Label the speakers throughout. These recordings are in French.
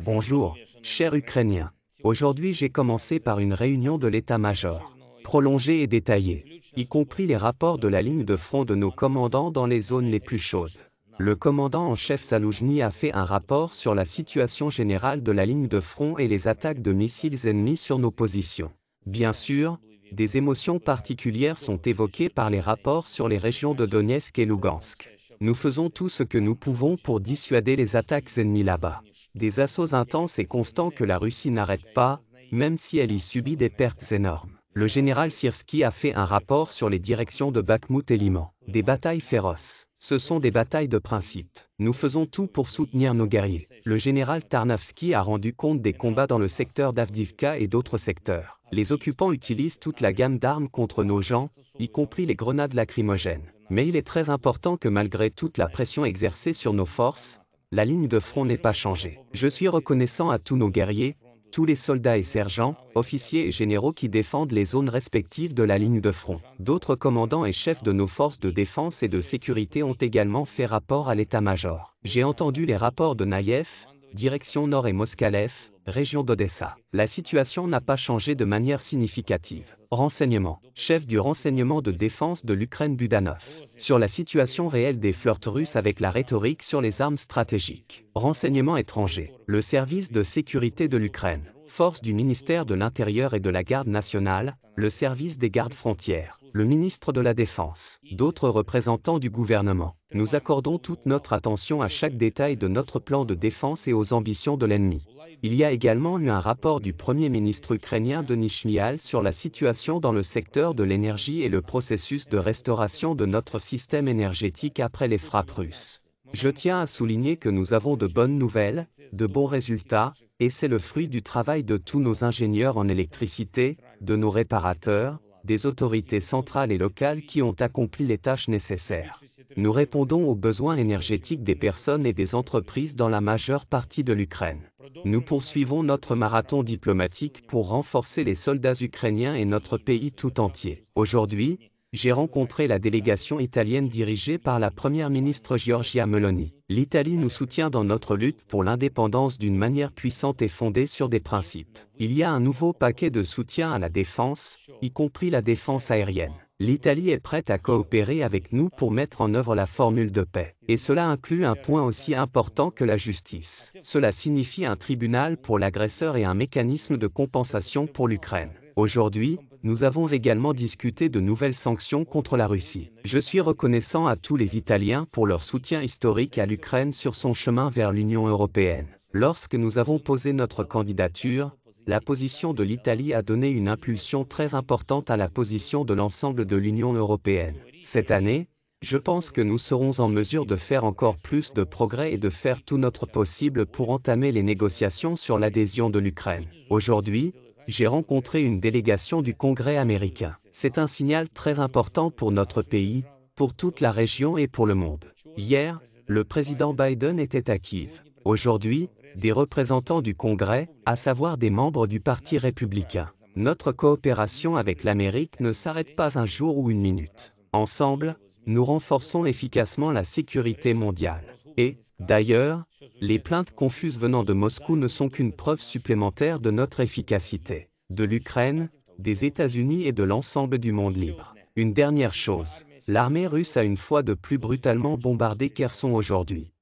Speaker 1: Bonjour, chers Ukrainiens. Aujourd'hui j'ai commencé par une réunion de l'état-major, prolongée et détaillée, y compris les rapports de la ligne de front de nos commandants dans les zones les plus chaudes. Le commandant en chef Saloujny a fait un rapport sur la situation générale de la ligne de front et les attaques de missiles ennemis sur nos positions. Bien sûr, des émotions particulières sont évoquées par les rapports sur les régions de Donetsk et Lugansk. Nous faisons tout ce que nous pouvons pour dissuader les attaques ennemies là-bas. Des assauts intenses et constants que la Russie n'arrête pas, même si elle y subit des pertes énormes. Le général Sirski a fait un rapport sur les directions de Bakhmout et Liman. Des batailles féroces. Ce sont des batailles de principe. Nous faisons tout pour soutenir nos guerriers. Le général Tarnavski a rendu compte des combats dans le secteur d'Avdivka et d'autres secteurs. Les occupants utilisent toute la gamme d'armes contre nos gens, y compris les grenades lacrymogènes. Mais il est très important que malgré toute la pression exercée sur nos forces, la ligne de front n'ait pas changé. Je suis reconnaissant à tous nos guerriers, tous les soldats et sergents, officiers et généraux qui défendent les zones respectives de la ligne de front. D'autres commandants et chefs de nos forces de défense et de sécurité ont également fait rapport à l'état-major. J'ai entendu les rapports de Naïef, direction Nord et Moskalev, région d'Odessa. La situation n'a pas changé de manière significative. Renseignement. Chef du renseignement de défense de l'Ukraine Budanov. Sur la situation réelle des flirts russes avec la rhétorique sur les armes stratégiques. Renseignement étranger. Le service de sécurité de l'Ukraine. Force du ministère de l'Intérieur et de la Garde nationale, le service des gardes frontières, le ministre de la Défense, d'autres représentants du gouvernement. Nous accordons toute notre attention à chaque détail de notre plan de défense et aux ambitions de l'ennemi. Il y a également eu un rapport du Premier ministre ukrainien Denis Shmyhal sur la situation dans le secteur de l'énergie et le processus de restauration de notre système énergétique après les frappes russes. Je tiens à souligner que nous avons de bonnes nouvelles, de bons résultats, et c'est le fruit du travail de tous nos ingénieurs en électricité, de nos réparateurs, des autorités centrales et locales qui ont accompli les tâches nécessaires. Nous répondons aux besoins énergétiques des personnes et des entreprises dans la majeure partie de l'Ukraine. Nous poursuivons notre marathon diplomatique pour renforcer les soldats ukrainiens et notre pays tout entier. Aujourd'hui, j'ai rencontré la délégation italienne dirigée par la Première ministre Giorgia Meloni. L'Italie nous soutient dans notre lutte pour l'indépendance d'une manière puissante et fondée sur des principes. Il y a un nouveau paquet de soutien à la défense, y compris la défense aérienne l'Italie est prête à coopérer avec nous pour mettre en œuvre la formule de paix. Et cela inclut un point aussi important que la justice. Cela signifie un tribunal pour l'agresseur et un mécanisme de compensation pour l'Ukraine. Aujourd'hui, nous avons également discuté de nouvelles sanctions contre la Russie. Je suis reconnaissant à tous les Italiens pour leur soutien historique à l'Ukraine sur son chemin vers l'Union européenne. Lorsque nous avons posé notre candidature, la position de l'Italie a donné une impulsion très importante à la position de l'ensemble de l'Union européenne. Cette année, je pense que nous serons en mesure de faire encore plus de progrès et de faire tout notre possible pour entamer les négociations sur l'adhésion de l'Ukraine. Aujourd'hui, j'ai rencontré une délégation du Congrès américain. C'est un signal très important pour notre pays, pour toute la région et pour le monde. Hier, le président Biden était à Kiev. Aujourd'hui, des représentants du Congrès, à savoir des membres du Parti républicain. Notre coopération avec l'Amérique ne s'arrête pas un jour ou une minute. Ensemble, nous renforçons efficacement la sécurité mondiale. Et, d'ailleurs, les plaintes confuses venant de Moscou ne sont qu'une preuve supplémentaire de notre efficacité, de l'Ukraine, des États-Unis et de l'ensemble du monde libre. Une dernière chose, l'armée russe a une fois de plus brutalement bombardé Kherson aujourd'hui.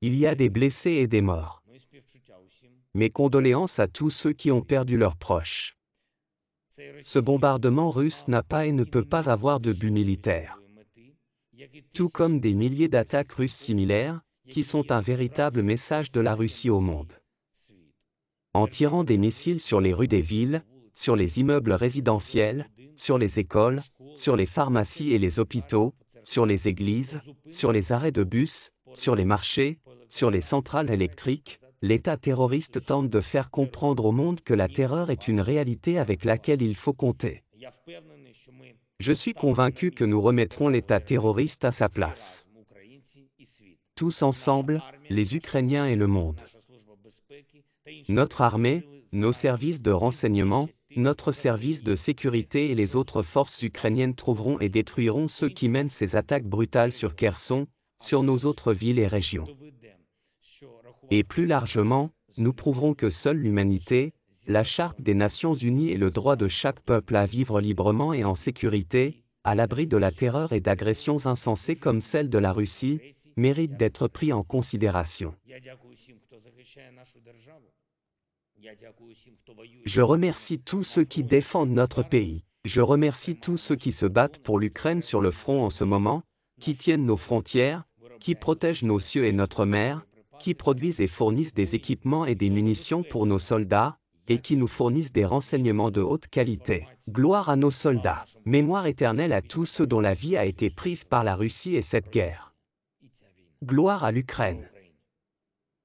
Speaker 1: Il y a des blessés et des morts. Mes condoléances à tous ceux qui ont perdu leurs proches. Ce bombardement russe n'a pas et ne peut pas avoir de but militaire. Tout comme des milliers d'attaques russes similaires, qui sont un véritable message de la Russie au monde. En tirant des missiles sur les rues des villes, sur les immeubles résidentiels, sur les écoles, sur les pharmacies et les hôpitaux, sur les églises, sur les arrêts de bus, sur les marchés, sur les centrales électriques, l'État terroriste tente de faire comprendre au monde que la terreur est une réalité avec laquelle il faut compter. Je suis convaincu que nous remettrons l'État terroriste à sa place. Tous ensemble, les Ukrainiens et le monde. Notre armée, nos services de renseignement, notre service de sécurité et les autres forces ukrainiennes trouveront et détruiront ceux qui mènent ces attaques brutales sur Kherson, sur nos autres villes et régions. Et plus largement, nous prouverons que seule l'humanité, la Charte des Nations Unies et le droit de chaque peuple à vivre librement et en sécurité, à l'abri de la terreur et d'agressions insensées comme celle de la Russie, méritent d'être pris en considération. Je remercie tous ceux qui défendent notre pays. Je remercie tous ceux qui se battent pour l'Ukraine sur le front en ce moment, qui tiennent nos frontières, qui protègent nos cieux et notre mer, qui produisent et fournissent des équipements et des munitions pour nos soldats, et qui nous fournissent des renseignements de haute qualité. Gloire à nos soldats, mémoire éternelle à tous ceux dont la vie a été prise par la Russie et cette guerre. Gloire à l'Ukraine.